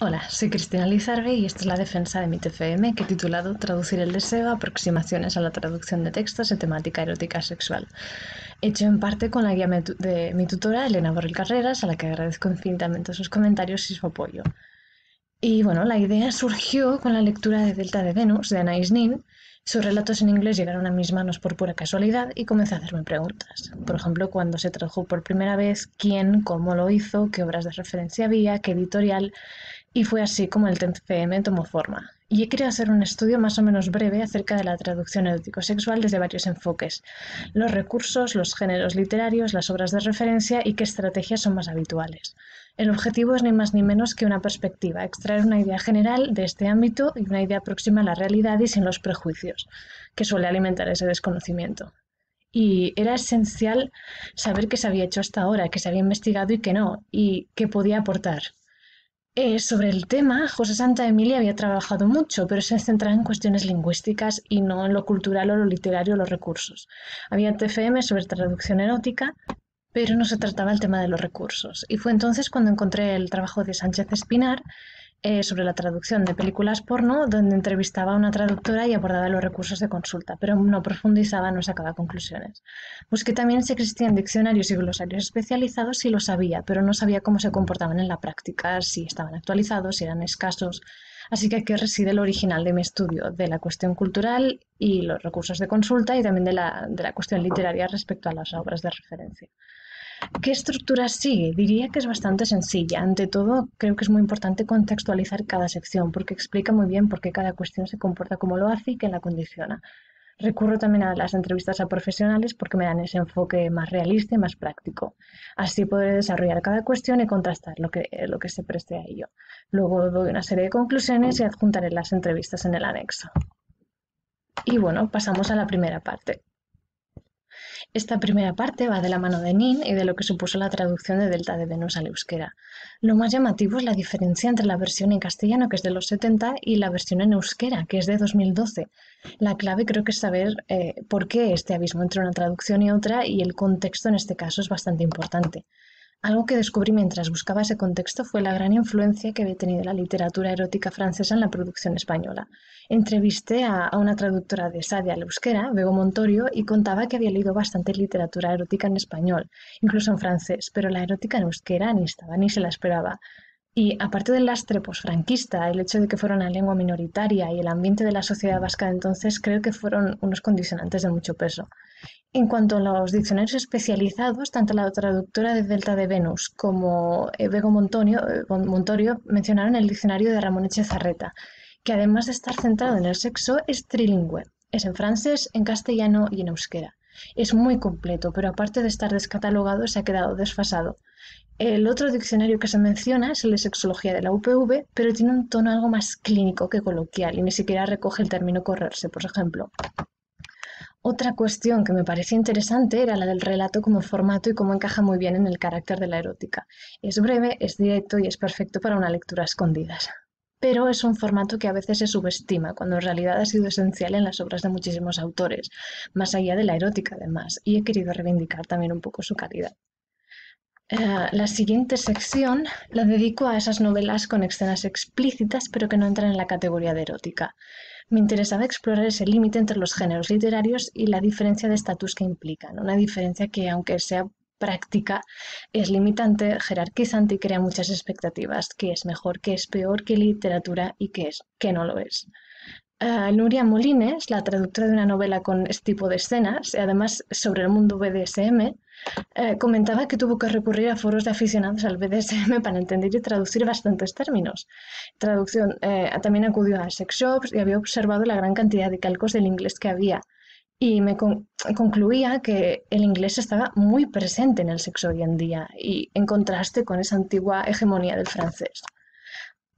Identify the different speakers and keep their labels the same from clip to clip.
Speaker 1: Hola, soy Cristina Lizarbe y esta es la defensa de mi TFM, que titulado Traducir el deseo, aproximaciones a la traducción de textos de temática erótica sexual. Hecho en parte con la guía de mi tutora, Elena Borrell Carreras, a la que agradezco infinitamente sus comentarios y su apoyo. Y bueno, la idea surgió con la lectura de Delta de Venus de Anais Nin. Sus relatos en inglés llegaron a mis manos por pura casualidad y comencé a hacerme preguntas. Por ejemplo, cuando se tradujo por primera vez, quién, cómo lo hizo, qué obras de referencia había, qué editorial y fue así como el TFM tomó forma. Y he querido hacer un estudio más o menos breve acerca de la traducción erótico-sexual desde varios enfoques. Los recursos, los géneros literarios, las obras de referencia y qué estrategias son más habituales. El objetivo es ni más ni menos que una perspectiva, extraer una idea general de este ámbito y una idea próxima a la realidad y sin los prejuicios, que suele alimentar ese desconocimiento y era esencial saber qué se había hecho hasta ahora, qué se había investigado y qué no, y qué podía aportar. Eh, sobre el tema, José Santa Emilia había trabajado mucho, pero se centraba en cuestiones lingüísticas y no en lo cultural o lo literario o los recursos. Había TFM sobre traducción erótica, pero no se trataba el tema de los recursos. Y fue entonces cuando encontré el trabajo de Sánchez Espinar, eh, sobre la traducción de películas porno, donde entrevistaba a una traductora y abordaba los recursos de consulta, pero no profundizaba, no sacaba conclusiones. Busqué también si existían diccionarios y glosarios especializados, y lo sabía, pero no sabía cómo se comportaban en la práctica, si estaban actualizados, si eran escasos. Así que aquí reside el original de mi estudio, de la cuestión cultural y los recursos de consulta y también de la cuestión literaria respecto a las obras de referencia. ¿Qué estructura sigue? Diría que es bastante sencilla. Ante todo, creo que es muy importante contextualizar cada sección porque explica muy bien por qué cada cuestión se comporta como lo hace y quién la condiciona. Recurro también a las entrevistas a profesionales porque me dan ese enfoque más realista y más práctico. Así podré desarrollar cada cuestión y contrastar lo que, lo que se preste a ello. Luego doy una serie de conclusiones y adjuntaré las entrevistas en el anexo. Y bueno, pasamos a la primera parte, esta primera parte va de la mano de Nin y de lo que supuso la traducción de Delta de Venus al euskera. Lo más llamativo es la diferencia entre la versión en castellano, que es de los 70, y la versión en euskera, que es de 2012. La clave creo que es saber eh, por qué este abismo entre una traducción y otra, y el contexto en este caso es bastante importante. Algo que descubrí mientras buscaba ese contexto fue la gran influencia que había tenido la literatura erótica francesa en la producción española. Entrevisté a, una traductora de Sadia al euskera, Bego Montorio, y contaba que había leído bastante literatura erótica en español, incluso en francés, pero la erótica en euskera ni estaba ni se la esperaba. Y aparte del lastre posfranquista, el hecho de que fuera una lengua minoritaria y el ambiente de la sociedad vasca de entonces, creo que fueron unos condicionantes de mucho peso. En cuanto a los diccionarios especializados, tanto la traductora de Delta de Venus como eh, Bego eh, Montorio mencionaron el diccionario de Ramón Echezarreta, que además de estar centrado en el sexo, es trilingüe. Es en francés, en castellano y en euskera. Es muy completo, pero aparte de estar descatalogado, se ha quedado desfasado. El otro diccionario que se menciona es el de sexología de la UPV, pero tiene un tono algo más clínico que coloquial y ni siquiera recoge el término correrse, por ejemplo. Otra cuestión que me parecía interesante era la del relato como formato y cómo encaja muy bien en el carácter de la erótica. Es breve, es directo y es perfecto para una lectura a escondidas. Pero es un formato que a veces se subestima, cuando en realidad ha sido esencial en las obras de muchísimos autores, más allá de la erótica además, y he querido reivindicar también un poco su calidad. Eh, la siguiente sección la dedico a esas novelas con escenas explícitas pero que no entran en la categoría de erótica. Me interesaba explorar ese límite entre los géneros literarios y la diferencia de estatus que implican, una diferencia que aunque sea práctica es limitante, jerarquizante y crea muchas expectativas, qué es mejor, qué es peor, qué literatura y qué es, qué no lo es. Ah, Nuria Molines, la traductora de una novela con este tipo de escenas, y además sobre el mundo BDSM, eh, comentaba que tuvo que recurrir a foros de aficionados al BDSM para entender y traducir bastantes términos. Traducción, eh, también acudió a sex shops y había observado la gran cantidad de calcos del inglés que había. Y me concluía que el inglés estaba muy presente en el sexo hoy en día y en contraste con esa antigua hegemonía del francés.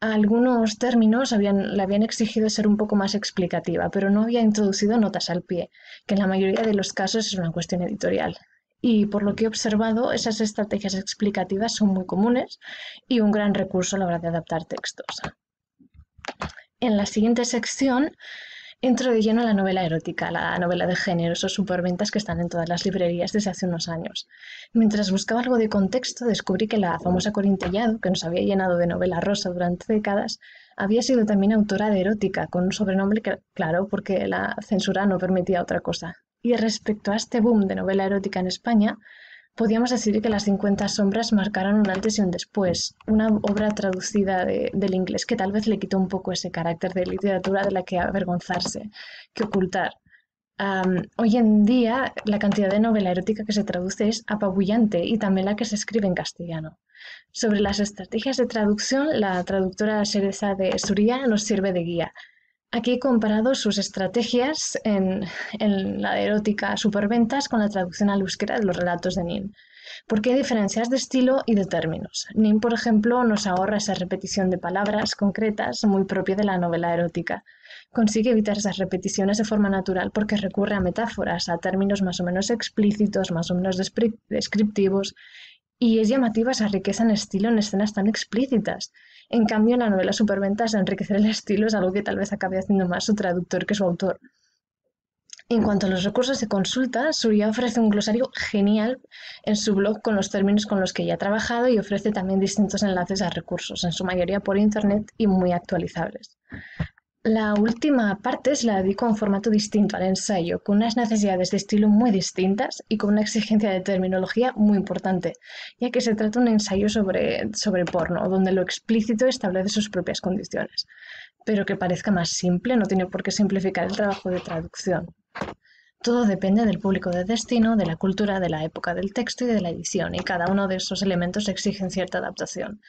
Speaker 1: Algunos términos habían, le habían exigido ser un poco más explicativa, pero no había introducido notas al pie, que en la mayoría de los casos es una cuestión editorial. Y por lo que he observado, esas estrategias explicativas son muy comunes y un gran recurso a la hora de adaptar textos. En la siguiente sección Entro de lleno a la novela erótica, la novela de género, esos superventas que están en todas las librerías desde hace unos años. Mientras buscaba algo de contexto, descubrí que la famosa Corintellado, que nos había llenado de novela rosa durante décadas, había sido también autora de erótica, con un sobrenombre que, claro, porque la censura no permitía otra cosa. Y respecto a este boom de novela erótica en España, Podríamos decir que las 50 sombras marcaron un antes y un después, una obra traducida del inglés que tal vez le quitó un poco ese carácter de literatura de la que avergonzarse, que ocultar. hoy en día la cantidad de novela erótica que se traduce es apabullante y también la que se escribe en castellano. Sobre las estrategias de traducción, la traductora Cereza de Suría nos sirve de guía. Aquí he comparado sus estrategias en, la erótica superventas con la traducción al euskera de los relatos de Nin. Porque hay diferencias de estilo y de términos. Nin, por ejemplo, nos ahorra esa repetición de palabras concretas muy propia de la novela erótica. Consigue evitar esas repeticiones de forma natural porque recurre a metáforas, a términos más o menos explícitos, más o menos descriptivos y es llamativa esa riqueza en estilo en escenas tan explícitas. En cambio, en la novela Superventas, enriquecer el estilo es algo que tal vez acabe haciendo más su traductor que su autor. En cuanto a los recursos de consulta, Surya ofrece un glosario genial en su blog con los términos con los que ya ha trabajado y ofrece también distintos enlaces a recursos, en su mayoría por Internet y muy actualizables. La última parte se la dedico a formato distinto al ensayo, con unas necesidades de estilo muy distintas y con una exigencia de terminología muy importante, ya que se trata de un ensayo sobre, sobre porno, donde lo explícito establece sus propias condiciones, pero que parezca más simple no tiene por qué simplificar el trabajo de traducción. Todo depende del público de destino, de la cultura, de la época del texto y de la edición, y cada uno de esos elementos exige cierta adaptación.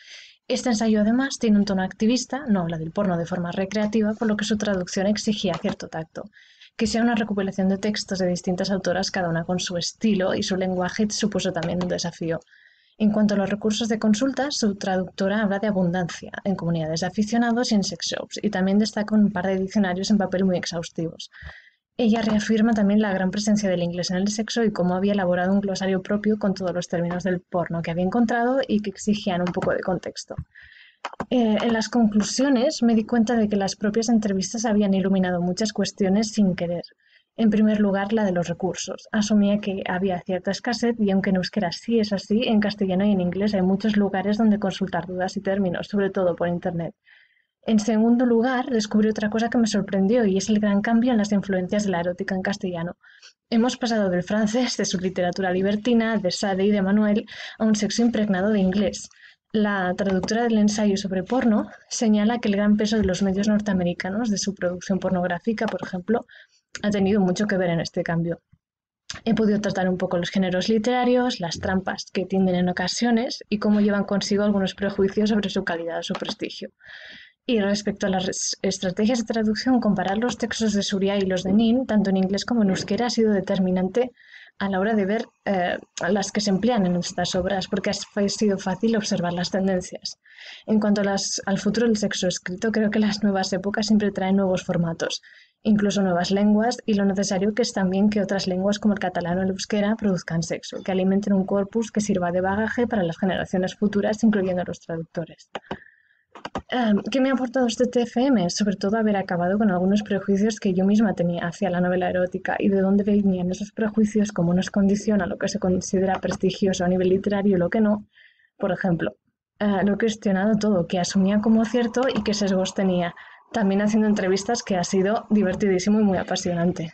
Speaker 1: Este ensayo además tiene un tono activista, no habla del porno de forma recreativa, por lo que su traducción exigía cierto tacto. Que sea una recopilación de textos de distintas autoras, cada una con su estilo y su lenguaje, supuso también un desafío. En cuanto a los recursos de consulta, su traductora habla de abundancia en comunidades de aficionados y en sex shops, y también destaca un par de diccionarios en papel muy exhaustivos. Ella reafirma también la gran presencia del inglés en el sexo y cómo había elaborado un glosario propio con todos los términos del porno que había encontrado y que exigían un poco de contexto. Eh, en las conclusiones me di cuenta de que las propias entrevistas habían iluminado muchas cuestiones sin querer. En primer lugar, la de los recursos. Asumía que había cierta escasez y aunque en euskera sí es así, en castellano y en inglés hay muchos lugares donde consultar dudas y términos, sobre todo por Internet. En segundo lugar, descubrí otra cosa que me sorprendió y es el gran cambio en las influencias de la erótica en castellano. Hemos pasado del francés, de su literatura libertina, de Sade y de Manuel, a un sexo impregnado de inglés. La traductora del ensayo sobre porno señala que el gran peso de los medios norteamericanos, de su producción pornográfica, por ejemplo, ha tenido mucho que ver en este cambio. He podido tratar un poco los géneros literarios, las trampas que tienden en ocasiones y cómo llevan consigo algunos prejuicios sobre su calidad o su prestigio. Y respecto a las estrategias de traducción, comparar los textos de Suria y los de Nin, tanto en inglés como en euskera, ha sido determinante a la hora de ver eh, las que se emplean en estas obras, porque ha sido fácil observar las tendencias. En cuanto al futuro del sexo escrito, creo que las nuevas épocas siempre traen nuevos formatos, incluso nuevas lenguas, y lo necesario que es también que otras lenguas como el catalán o el euskera produzcan sexo, que alimenten un corpus que sirva de bagaje para las generaciones futuras, incluyendo a los traductores. Em, ¿Qué me ha aportado este TFM? Sobre todo haber acabado con algunos prejuicios que yo misma tenía hacia la novela erótica y de dónde venían esos prejuicios, cómo nos condiciona lo que se considera prestigioso a nivel literario y lo que no. Por ejemplo, eh, lo he cuestionado todo, que asumía como cierto y qué sesgos tenía. También haciendo entrevistas que ha sido divertidísimo y muy apasionante.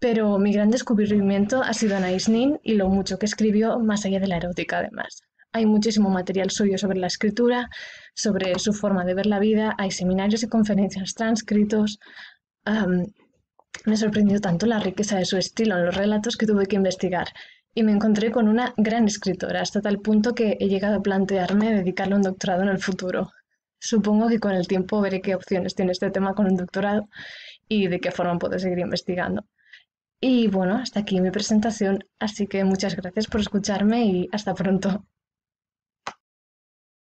Speaker 1: Pero mi gran descubrimiento ha sido Anaïs Nin y lo mucho que escribió más allá de la erótica, además. Hay muchísimo material suyo sobre la escritura, sobre su forma de ver la vida, hay seminarios y conferencias transcritos. me sorprendió tanto la riqueza de su estilo en los relatos que tuve que investigar y me encontré con una gran escritora hasta tal punto que he llegado a plantearme dedicarle un doctorado en el futuro. Supongo que con el tiempo veré qué opciones tiene este tema con un doctorado y de qué forma puedo seguir investigando. Y bueno, hasta aquí mi presentación, así que muchas gracias por escucharme y hasta pronto.